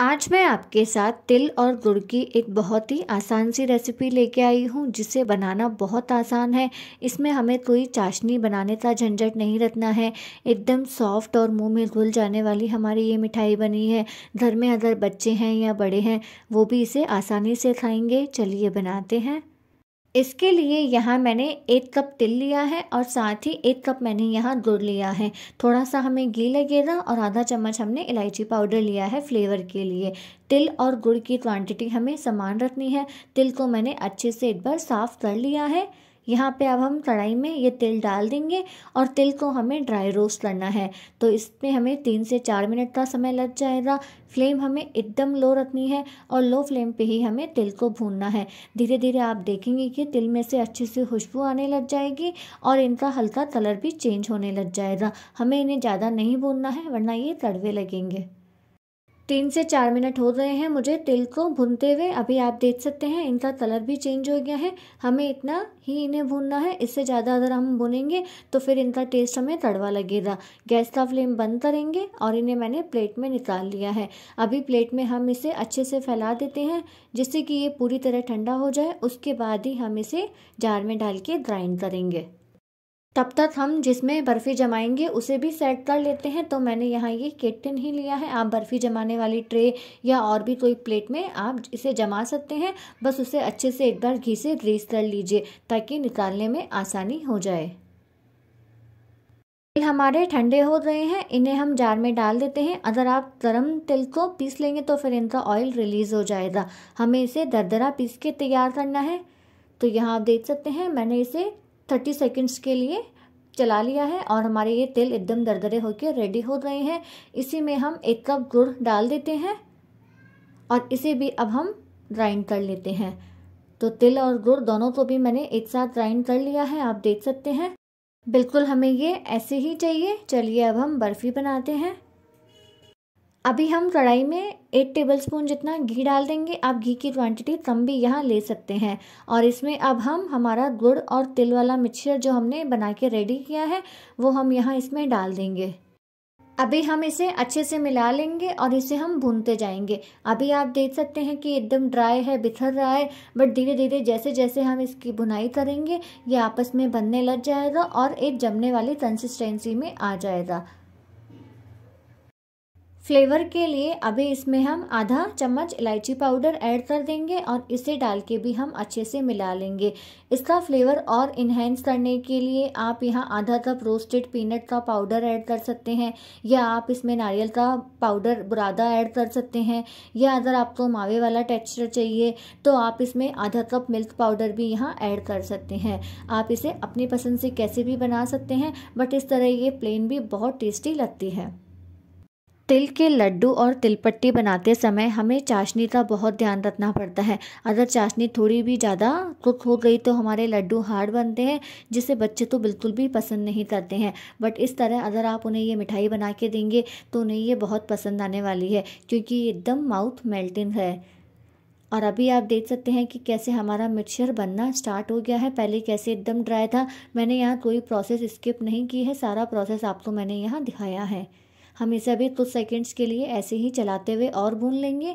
आज मैं आपके साथ तिल और गुड़ की एक बहुत ही आसान सी रेसिपी लेके आई हूँ जिसे बनाना बहुत आसान है इसमें हमें कोई चाशनी बनाने का झंझट नहीं रखना है एकदम सॉफ्ट और मुंह में घुल जाने वाली हमारी ये मिठाई बनी है घर में अगर बच्चे हैं या बड़े हैं वो भी इसे आसानी से खाएंगे चलिए बनाते हैं इसके लिए यहाँ मैंने एक कप तिल लिया है और साथ ही एक कप मैंने यहाँ गुड़ लिया है थोड़ा सा हमें घी लगेगा और आधा चम्मच हमने इलायची पाउडर लिया है फ्लेवर के लिए तिल और गुड़ की क्वांटिटी हमें समान रखनी है तिल को मैंने अच्छे से एक बार साफ़ कर लिया है यहाँ पे अब हम कढ़ाई में ये तेल डाल देंगे और तिल को हमें ड्राई रोस्ट करना है तो इसमें हमें तीन से चार मिनट का समय लग जाएगा फ्लेम हमें एकदम लो रखनी है और लो फ्लेम पे ही हमें तिल को भूनना है धीरे धीरे आप देखेंगे कि तिल में से अच्छे से खुशबू आने लग जाएगी और इनका हल्का कलर भी चेंज होने लग जाएगा हमें इन्हें ज़्यादा नहीं भूनना है वरना ये कड़वे लगेंगे तीन से चार मिनट हो गए हैं मुझे तिल को भूनते हुए अभी आप देख सकते हैं इनका कलर भी चेंज हो गया है हमें इतना ही इन्हें भूनना है इससे ज़्यादा अगर हम भुनेंगे तो फिर इनका टेस्ट हमें तड़वा लगेगा गैस का फ्लेम बंद करेंगे और इन्हें मैंने प्लेट में निकाल लिया है अभी प्लेट में हम इसे अच्छे से फैला देते हैं जिससे कि ये पूरी तरह ठंडा हो जाए उसके बाद ही हम इसे जार में डाल के ग्राइंड करेंगे तब तक हम जिसमें बर्फ़ी जमाएंगे उसे भी सेट कर लेते हैं तो मैंने यहाँ ये केटिन ही लिया है आप बर्फ़ी जमाने वाली ट्रे या और भी कोई प्लेट में आप इसे जमा सकते हैं बस उसे अच्छे से एक बार घी से ग्रीस कर लीजिए ताकि निकालने में आसानी हो जाए तिल हमारे ठंडे हो गए हैं इन्हें हम जार में डाल देते हैं अगर आप गर्म तिल को पीस लेंगे तो फिर इनका ऑयल रिलीज़ हो जाएगा हमें इसे दरदरा पीस के तैयार करना है तो यहाँ आप देख सकते हैं मैंने इसे थर्टी सेकेंड्स के लिए चला लिया है और हमारे ये तेल एकदम दरदरे होकर रेडी हो गए हैं इसी में हम एक कप गुड़ डाल देते हैं और इसे भी अब हम ग्राइंड कर लेते हैं तो तिल और गुड़ दोनों को भी मैंने एक साथ ग्राइंड कर लिया है आप देख सकते हैं बिल्कुल हमें ये ऐसे ही चाहिए चलिए अब हम बर्फ़ी बनाते हैं अभी हम कढ़ाई में एक टेबल स्पून जितना घी डाल देंगे आप घी की क्वांटिटी कम भी यहाँ ले सकते हैं और इसमें अब हम हमारा गुड़ और तिल वाला मिक्सचर जो हमने बना के रेडी किया है वो हम यहाँ इसमें डाल देंगे अभी हम इसे अच्छे से मिला लेंगे और इसे हम भूनते जाएंगे अभी आप देख सकते हैं कि एकदम ड्राई है बिखर रहा है बट धीरे धीरे जैसे जैसे हम इसकी भुनाई करेंगे ये आपस में बनने लग जाएगा और एक जमने वाली कंसिस्टेंसी में आ जाएगा फ्लेवर के लिए अभी इसमें हम आधा चम्मच इलायची पाउडर ऐड कर देंगे और इसे डाल के भी हम अच्छे से मिला लेंगे इसका फ्लेवर और इन्हेंस करने के लिए आप यहाँ आधा कप रोस्टेड पीनट का पाउडर ऐड कर सकते हैं या आप इसमें नारियल का पाउडर बुरादा ऐड कर सकते हैं या अगर आपको मावे वाला टेक्स्चर चाहिए तो आप इसमें आधा कप मिल्क पाउडर भी यहाँ ऐड कर सकते हैं आप इसे अपनी पसंद से कैसे भी बना सकते हैं बट इस तरह ये प्लेन भी बहुत टेस्टी लगती है तिल के लड्डू और तिलपट्टी बनाते समय हमें चाशनी का बहुत ध्यान रखना पड़ता है अगर चाशनी थोड़ी भी ज़्यादा कुक हो गई तो हमारे लड्डू हार्ड बनते हैं जिसे बच्चे तो बिल्कुल भी पसंद नहीं करते हैं बट इस तरह अगर आप उन्हें ये मिठाई बना के देंगे तो उन्हें ये बहुत पसंद आने वाली है क्योंकि ये एकदम माउथ मेल्टिंग है और अभी आप देख सकते हैं कि कैसे हमारा मिक्सचर बनना स्टार्ट हो गया है पहले कैसे एकदम ड्राई था मैंने यहाँ कोई प्रोसेस स्किप नहीं की है सारा प्रोसेस आपको मैंने यहाँ दिखाया है हम इसे अभी कुछ सेकंड्स के लिए ऐसे ही चलाते हुए और भून लेंगे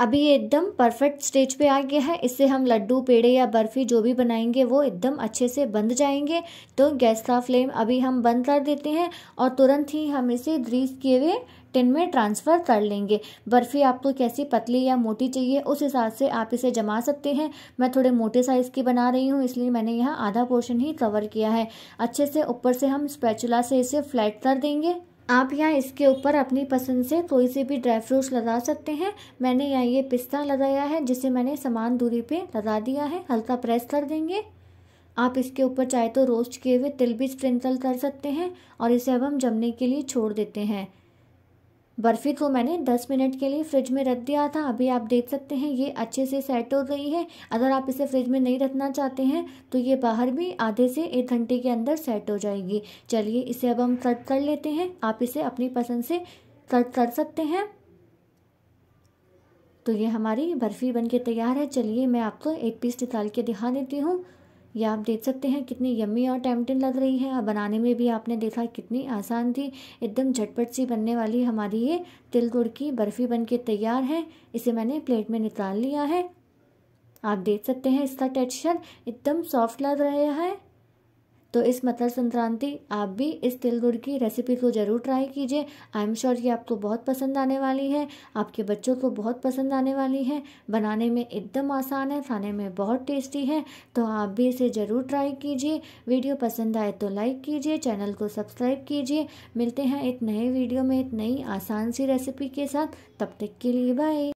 अभी ये एकदम परफेक्ट स्टेज पे आ गया है इससे हम लड्डू पेड़े या बर्फ़ी जो भी बनाएंगे वो एकदम अच्छे से बंद जाएंगे तो गैस का फ्लेम अभी हम बंद कर देते हैं और तुरंत ही हम इसे ग्रीस किए हुए टिन में ट्रांसफ़र कर लेंगे बर्फ़ी आपको कैसी पतली या मोटी चाहिए उस हिसाब से आप इसे जमा सकते हैं मैं थोड़े मोटे साइज़ की बना रही हूँ इसलिए मैंने यहाँ आधा पोर्शन ही कवर किया है अच्छे से ऊपर से हम स्पैचुला से इसे फ्लैट कर देंगे आप यहाँ इसके ऊपर अपनी पसंद से कोई से भी ड्राई फ्रूट्स लगा सकते हैं मैंने यहाँ ये पिस्ता लगाया है जिसे मैंने समान दूरी पे लगा दिया है हल्का प्रेस कर देंगे आप इसके ऊपर चाहे तो रोस्ट किए हुए तिल भी स्प्रिंकल कर सकते हैं और इसे अब हम जमने के लिए छोड़ देते हैं बर्फ़ी को मैंने 10 मिनट के लिए फ्रिज में रख दिया था अभी आप देख सकते हैं ये अच्छे से सेट हो गई है अगर आप इसे फ्रिज में नहीं रखना चाहते हैं तो ये बाहर भी आधे से एक घंटे के अंदर सेट हो जाएगी चलिए इसे अब हम कट कर लेते हैं आप इसे अपनी पसंद से कट कर सकते हैं तो ये हमारी बर्फ़ी बन के तैयार है चलिए मैं आपको एक पीस निकाल के दिखा देती हूँ ये आप देख सकते हैं कितनी यम्मी और टैमटिन लग रही है और बनाने में भी आपने देखा कितनी आसान थी एकदम झटपट सी बनने वाली हमारी ये तिल गुड़ की बर्फ़ी बन के तैयार है इसे मैंने प्लेट में निकाल लिया है आप देख सकते हैं इसका टेक्सचर एकदम सॉफ्ट लग रहा है तो इस मकर मतलब संक्रांति आप भी इस तिल गुड़ की रेसिपी को ज़रूर ट्राई कीजिए आई एम श्योर ये आपको बहुत पसंद आने वाली है आपके बच्चों को बहुत पसंद आने वाली है बनाने में एकदम आसान है खाने में बहुत टेस्टी है तो आप भी इसे ज़रूर ट्राई कीजिए वीडियो पसंद आए तो लाइक कीजिए चैनल को सब्सक्राइब कीजिए मिलते हैं एक नए वीडियो में एक नई आसान सी रेसिपी के साथ तब तक के लिए बाय